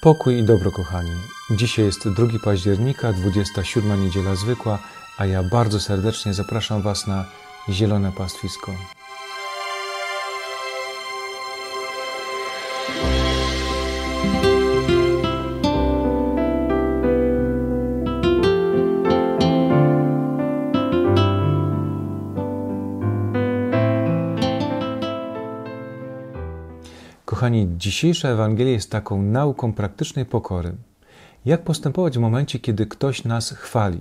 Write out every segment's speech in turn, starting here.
Pokój i dobro, kochani. Dzisiaj jest 2 października, 27 niedziela zwykła, a ja bardzo serdecznie zapraszam Was na zielone pastwisko. Kochani, dzisiejsza Ewangelia jest taką nauką praktycznej pokory. Jak postępować w momencie, kiedy ktoś nas chwali?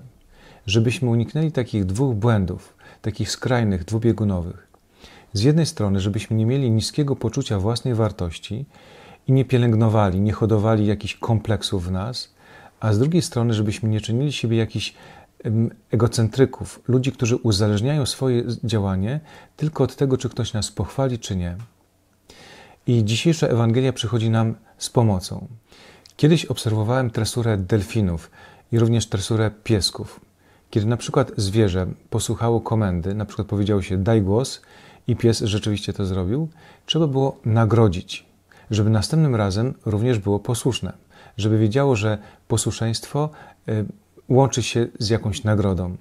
Żebyśmy uniknęli takich dwóch błędów, takich skrajnych, dwubiegunowych. Z jednej strony, żebyśmy nie mieli niskiego poczucia własnej wartości i nie pielęgnowali, nie hodowali jakichś kompleksów w nas, a z drugiej strony, żebyśmy nie czynili siebie jakichś egocentryków, ludzi, którzy uzależniają swoje działanie tylko od tego, czy ktoś nas pochwali, czy nie. I dzisiejsza Ewangelia przychodzi nam z pomocą. Kiedyś obserwowałem tresurę delfinów i również tresurę piesków. Kiedy na przykład zwierzę posłuchało komendy, na przykład powiedziało się daj głos i pies rzeczywiście to zrobił, trzeba było nagrodzić, żeby następnym razem również było posłuszne, żeby wiedziało, że posłuszeństwo y, łączy się z jakąś nagrodą.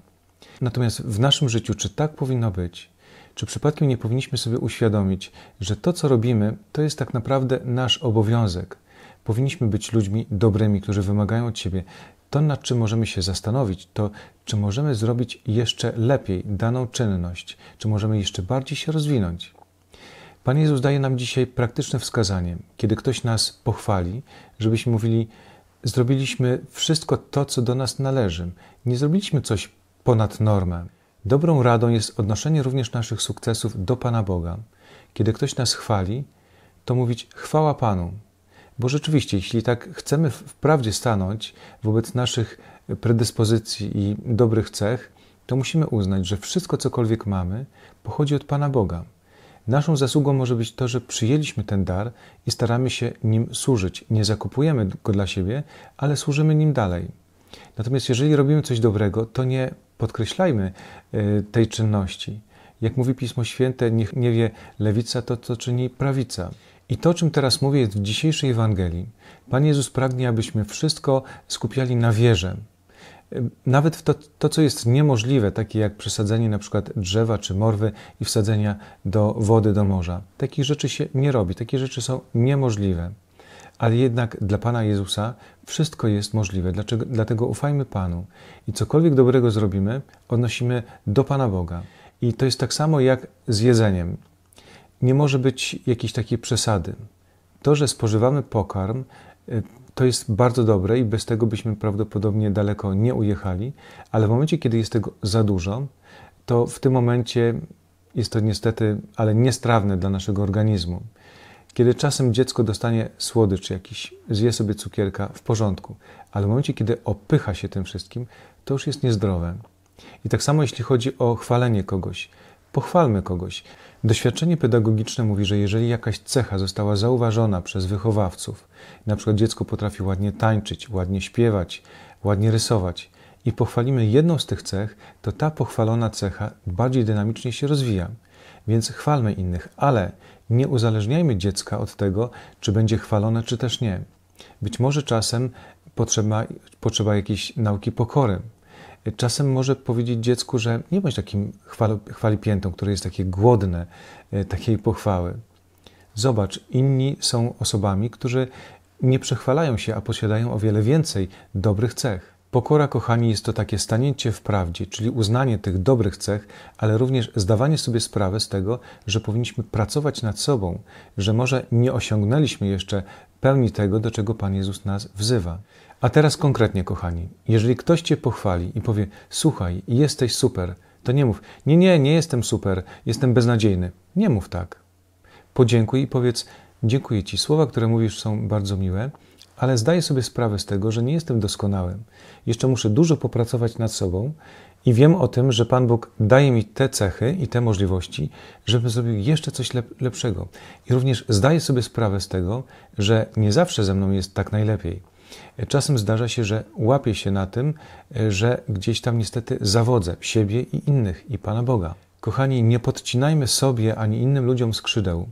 Natomiast w naszym życiu, czy tak powinno być? Czy przypadkiem nie powinniśmy sobie uświadomić, że to, co robimy, to jest tak naprawdę nasz obowiązek? Powinniśmy być ludźmi dobrymi, którzy wymagają od siebie. To, nad czym możemy się zastanowić, to czy możemy zrobić jeszcze lepiej daną czynność, czy możemy jeszcze bardziej się rozwinąć. Pan Jezus daje nam dzisiaj praktyczne wskazanie, kiedy ktoś nas pochwali, żebyśmy mówili: Zrobiliśmy wszystko to, co do nas należy. Nie zrobiliśmy coś ponad normę. Dobrą radą jest odnoszenie również naszych sukcesów do Pana Boga. Kiedy ktoś nas chwali, to mówić chwała Panu. Bo rzeczywiście, jeśli tak chcemy wprawdzie stanąć wobec naszych predyspozycji i dobrych cech, to musimy uznać, że wszystko cokolwiek mamy pochodzi od Pana Boga. Naszą zasługą może być to, że przyjęliśmy ten dar i staramy się nim służyć. Nie zakupujemy go dla siebie, ale służymy nim dalej. Natomiast jeżeli robimy coś dobrego, to nie podkreślajmy e, tej czynności. Jak mówi Pismo Święte, niech nie wie lewica to, co czyni prawica. I to, o czym teraz mówię, jest w dzisiejszej Ewangelii. Pan Jezus pragnie, abyśmy wszystko skupiali na wierze. E, nawet w to, to, co jest niemożliwe, takie jak przesadzenie na przykład drzewa czy morwy i wsadzenia do wody, do morza. Takich rzeczy się nie robi, takie rzeczy są niemożliwe ale jednak dla Pana Jezusa wszystko jest możliwe. Dlaczego? Dlatego ufajmy Panu i cokolwiek dobrego zrobimy, odnosimy do Pana Boga. I to jest tak samo jak z jedzeniem. Nie może być jakiejś takiej przesady. To, że spożywamy pokarm, y, to jest bardzo dobre i bez tego byśmy prawdopodobnie daleko nie ujechali, ale w momencie, kiedy jest tego za dużo, to w tym momencie jest to niestety, ale niestrawne dla naszego organizmu. Kiedy czasem dziecko dostanie słodycz jakiś, zje sobie cukierka, w porządku, ale w momencie, kiedy opycha się tym wszystkim, to już jest niezdrowe. I tak samo jeśli chodzi o chwalenie kogoś. Pochwalmy kogoś. Doświadczenie pedagogiczne mówi, że jeżeli jakaś cecha została zauważona przez wychowawców, na przykład dziecko potrafi ładnie tańczyć, ładnie śpiewać, ładnie rysować, i pochwalimy jedną z tych cech, to ta pochwalona cecha bardziej dynamicznie się rozwija. Więc chwalmy innych, ale nie uzależniajmy dziecka od tego, czy będzie chwalone, czy też nie. Być może czasem potrzeba, potrzeba jakiejś nauki pokory. Czasem może powiedzieć dziecku, że nie bądź takim chwal, chwalipiętą, które jest takie głodne e, takiej pochwały. Zobacz, inni są osobami, którzy nie przechwalają się, a posiadają o wiele więcej dobrych cech. Pokora, kochani, jest to takie stanięcie w prawdzie, czyli uznanie tych dobrych cech, ale również zdawanie sobie sprawy z tego, że powinniśmy pracować nad sobą, że może nie osiągnęliśmy jeszcze pełni tego, do czego Pan Jezus nas wzywa. A teraz konkretnie, kochani, jeżeli ktoś Cię pochwali i powie: Słuchaj, jesteś super, to nie mów: Nie, nie, nie jestem super, jestem beznadziejny. Nie mów tak. Podziękuj i powiedz: Dziękuję Ci. Słowa, które mówisz, są bardzo miłe ale zdaję sobie sprawę z tego, że nie jestem doskonałym. Jeszcze muszę dużo popracować nad sobą i wiem o tym, że Pan Bóg daje mi te cechy i te możliwości, żebym zrobił jeszcze coś lepszego. I również zdaję sobie sprawę z tego, że nie zawsze ze mną jest tak najlepiej. Czasem zdarza się, że łapię się na tym, że gdzieś tam niestety zawodzę siebie i innych i Pana Boga. Kochani, nie podcinajmy sobie ani innym ludziom skrzydeł.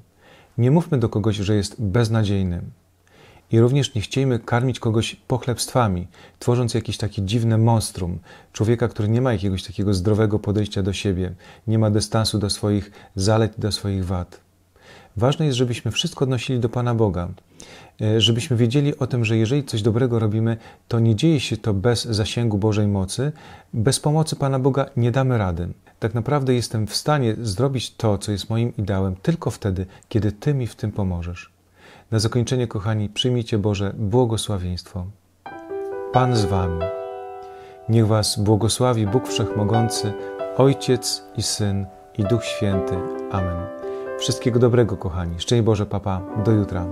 Nie mówmy do kogoś, że jest beznadziejnym i również nie chciejmy karmić kogoś pochlebstwami, tworząc jakieś takie dziwne monstrum, człowieka, który nie ma jakiegoś takiego zdrowego podejścia do siebie, nie ma dystansu do swoich zalet do swoich wad. Ważne jest, żebyśmy wszystko odnosili do Pana Boga, e, żebyśmy wiedzieli o tym, że jeżeli coś dobrego robimy, to nie dzieje się to bez zasięgu Bożej mocy, bez pomocy Pana Boga nie damy rady. Tak naprawdę jestem w stanie zrobić to, co jest moim ideałem, tylko wtedy, kiedy Ty mi w tym pomożesz. Na zakończenie, kochani, przyjmijcie Boże błogosławieństwo. Pan z Wami. Niech Was błogosławi Bóg Wszechmogący, Ojciec i Syn i Duch Święty. Amen. Wszystkiego dobrego, kochani. Szczęść Boże, papa. Do jutra.